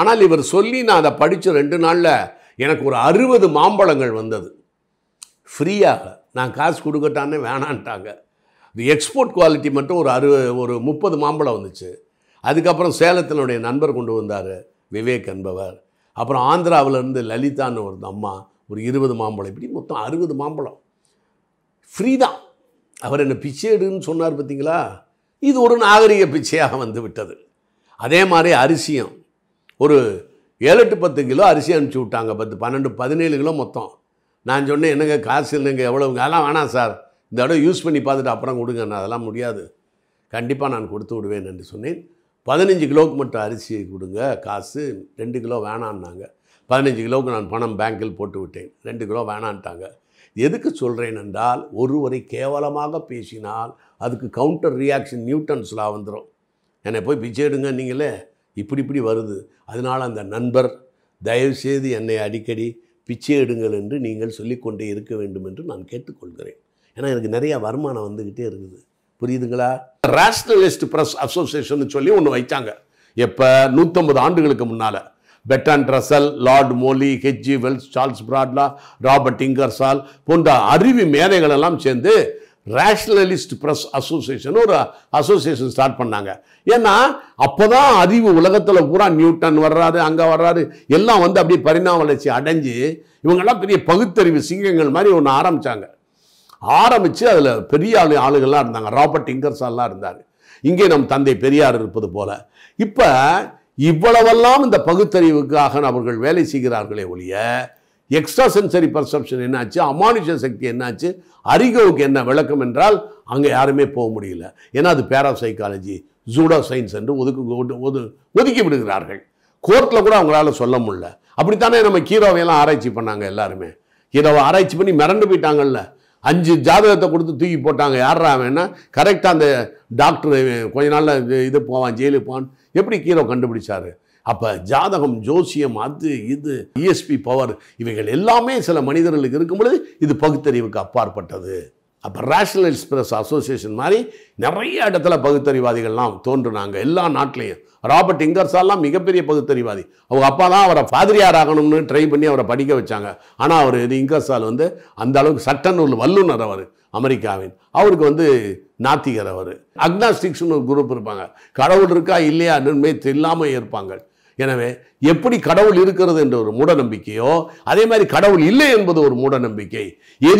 ஆனால் இவர் சொல்லி நான் அதை படித்த ரெண்டு நாளில் எனக்கு ஒரு அறுபது மாம்பழங்கள் வந்தது ஃப்ரீயாக நான் காசு கொடுக்கட்டான்னு வேணான்ட்டாங்க இது எக்ஸ்போர்ட் குவாலிட்டி மட்டும் ஒரு அறு ஒரு முப்பது மாம்பழம் வந்துச்சு அதுக்கப்புறம் சேலத்தினுடைய நண்பர் கொண்டு வந்தார் விவேக் என்பவர் அப்புறம் ஆந்திராவிலேருந்து லலிதான்னு ஒரு அம்மா ஒரு இருபது மாம்பழம் இப்படி மொத்தம் அறுபது மாம்பழம் ஃப்ரீ தான் அவர் என்ன பிச்சேடுன்னு சொன்னார் பார்த்தீங்களா இது ஒரு நாகரிக பிச்சையாக வந்து விட்டது அதே மாதிரி அரிசியும் ஒரு ஏழு எட்டு பத்து கிலோ அரிசி அனுப்பிச்சி விட்டாங்க பத்து பன்னெண்டு பதினேழு கிலோ மொத்தம் நான் சொன்னேன் என்னங்க காசு இல்லைங்க எவ்வளோங்க அதெல்லாம் வேணாம் சார் இந்த தடவை யூஸ் பண்ணி பார்த்துட்டு அப்புறம் கொடுங்க நான் அதெல்லாம் முடியாது கண்டிப்பாக நான் கொடுத்து விடுவேன் என்று சொன்னேன் பதினஞ்சு கிலோவுக்கு மட்டும் அரிசி கொடுங்க காசு ரெண்டு கிலோ வேணான்னாங்க பதினஞ்சு கிலோவுக்கு நான் பணம் பேங்கில் போட்டு விட்டேன் ரெண்டு கிலோ வேணான்ட்டாங்க எதுக்கு சொல்கிறேன் என்றால் ஒருவரை கேவலமாக பேசினால் அதுக்கு கவுண்டர் ரியாக்ஷன் நியூட்டன்ஸ்லாம் வந்துடும் என்னை போய் பிச்சை எடுங்க நீங்களே இப்படி இப்படி வருது அதனால் அந்த நண்பர் தயவுசெய்து என்னை அடிக்கடி பிச்சை எடுங்கள் என்று நீங்கள் சொல்லிக்கொண்டே இருக்க வேண்டும் என்று நான் கேட்டுக்கொள்கிறேன் ஏன்னா எனக்கு நிறையா வருமானம் வந்துக்கிட்டே இருக்குது புரியுதுங்களா ரேஷ்னலிஸ்ட் ப்ரெஸ் அசோசியேஷன் சொல்லி ஒன்று வைத்தாங்க எப்போ நூற்றம்பது ஆண்டுகளுக்கு முன்னால் Bertrand Russell Lord Morley H G Wells Charles Bradlaugh Robert Ingersoll போன்ற அறிவு மேதைகளெல்லாம் சேர்ந்து ரேஷ்னலிஸ்ட் ப்ரெஸ் அசோசியேஷன் ஒரு அசோசியேஷன் ஸ்டார்ட் பண்ணாங்க ஏன்னா அப்போ தான் அறிவு உலகத்தில் பூரா நியூட்டன் வர்றாரு அங்கே வர்றாரு எல்லாம் வந்து அப்படியே பரிணாம வளர்ச்சி அடைஞ்சு இவங்கெல்லாம் பெரிய பகுத்தறிவு சிங்கங்கள் மாதிரி ஒன்று ஆரம்பித்தாங்க ஆரம்பித்து அதில் பெரிய ஆளு ஆளுகள்லாம் இருந்தாங்க ராபர்ட் இங்கர்சாலாம் இருந்தார் இங்கே நம் தந்தை பெரியார் இருப்பது போல் இப்போ இவ்வளவெல்லாம் இந்த பகுத்தறிவுக்காக அவர்கள் வேலை செய்கிறார்களே ஒழிய எக்ஸ்ட்ரா சென்சரி பர்செப்ஷன் என்னாச்சு அமானுஷ சக்தி என்னாச்சு அரிகோவுக்கு என்ன விளக்கம் என்றால் அங்கே யாருமே போக முடியல ஏன்னா அது பேராசைக்காலஜி ஜூடோ சயின்ஸ் என்று ஒதுக்கு ஒது ஒதுக்கி விடுகிறார்கள் கோர்ட்டில் கூட அவங்களால சொல்ல முடியல அப்படித்தானே நம்ம கீரோவையெல்லாம் ஆராய்ச்சி பண்ணாங்க எல்லாருமே கீரோவை ஆராய்ச்சி பண்ணி மிரண்டு போயிட்டாங்கல்ல அஞ்சு ஜாதகத்தை கொடுத்து தூக்கி போட்டாங்க யாரா வேணா கரெக்டாக அந்த டாக்டர் கொஞ்ச நாளில் இது போவான் ஜெயிலுக்கு போவான் எப்படி கீரோ கண்டுபிடிச்சாரு அப்போ ஜாதகம் ஜோசியம் அது இது இஎஸ்பி e பவர் இவைகள் எல்லாமே சில மனிதர்களுக்கு இருக்கும் பொழுது இது பகுத்தறிவுக்கு அப்பாற்பட்டது அப்போ ரேஷனல் எக்ஸ்பிரஸ் அசோசியேஷன் மாதிரி நிறைய இடத்துல பகுத்தறிவாதிகள்லாம் தோன்றுனாங்க எல்லா நாட்டிலையும் ராபர்ட் இங்கர்ஸாலாம் மிகப்பெரிய பகுத்தறிவாதி அவங்க அப்பா தான் அவரை பாதிரியார் ஆகணும்னு ட்ரை பண்ணி அவரை படிக்க வச்சாங்க ஆனால் அவர் இங்கர்ஸால் வந்து அந்த அளவுக்கு சட்டநூல் வல்லுநர் அவர் அமெரிக்காவின் அவருக்கு வந்து நாத்திகர் அவர் அக்னாஸ்டிக்ஸ்னு ஒரு குரூப் இருப்பாங்க கடவுள் இருக்கா இல்லையா நன்மை தெரியாமல் இருப்பாங்க எனவே எப்படி கடவுள் இருக்கிறது என்ற ஒரு மூட நம்பிக்கையோ அதே மாதிரி கடவுள் இல்லை என்பது ஒரு மூட நம்பிக்கை எது